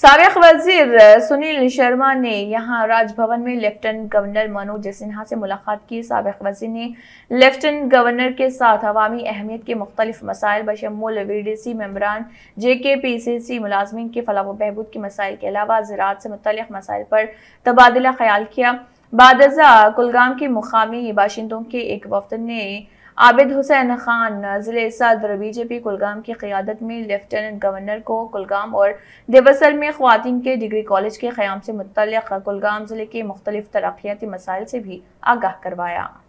सबक वजीर सुनील शर्मा ने यहाँ राजभवन में लेफ्टिनेंट गवर्नर मनोज सिन्हा से मुलाकात की सबक वजीर ने लेफ्टिनेंट गवर्नर के साथ अवामी अहमियत के मुख्तलिफ मसाइल बशमूल वी डी सी मम्बरान जे के पी सी सी मुलाजमन के फलाह बहबूद के मसाइल के अलावा ज़रात से मुतल मसाइल पर तबादला ख्याल किया बादजा कुलगाम के मुकामी बाशिंदों के एक वफद ने आबिद हुसैन खान ज़िले सदर बीजेपी कुलगाम की क़्यादत में लेफ्टिनेंट गवर्नर को कुलगाम और देवसर में खुवान के डिग्री कॉलेज के क़्याम से मुतल कुलगाम ज़िले के मुख्तलिफ तरक्याती मसाइल से भी आगाह करवाया